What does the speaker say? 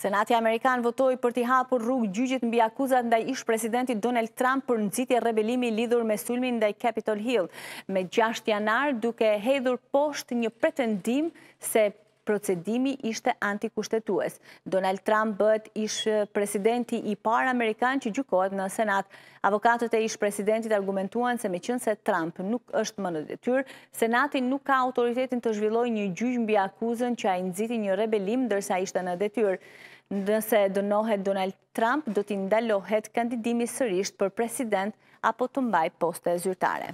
Senati Amerikan votoj për t'i hapur rrugë gjyqit mbi akuzat ndaj ish presidentit Donald Trump për nëzitje rebelimi lidhur me sulmin ndaj Capitol Hill, me 6 janar duke hedhur posht një pretendim se procedimi ishte antikushtetues. Donald Trump bët ishë presidenti i parë Amerikan që gjukohet në Senat. Avokatët e ishë presidentit argumentuan se me qënë se Trump nuk është më në detyr, Senati nuk ka autoritetin të zhvilloj një gjyjnë bi akuzën që a inziti një rebelim dërsa ishte në detyr. Nëse dënohet Donald Trump, do t'i ndalohet kandidimi sërisht për president apo të mbaj poste zyrtare.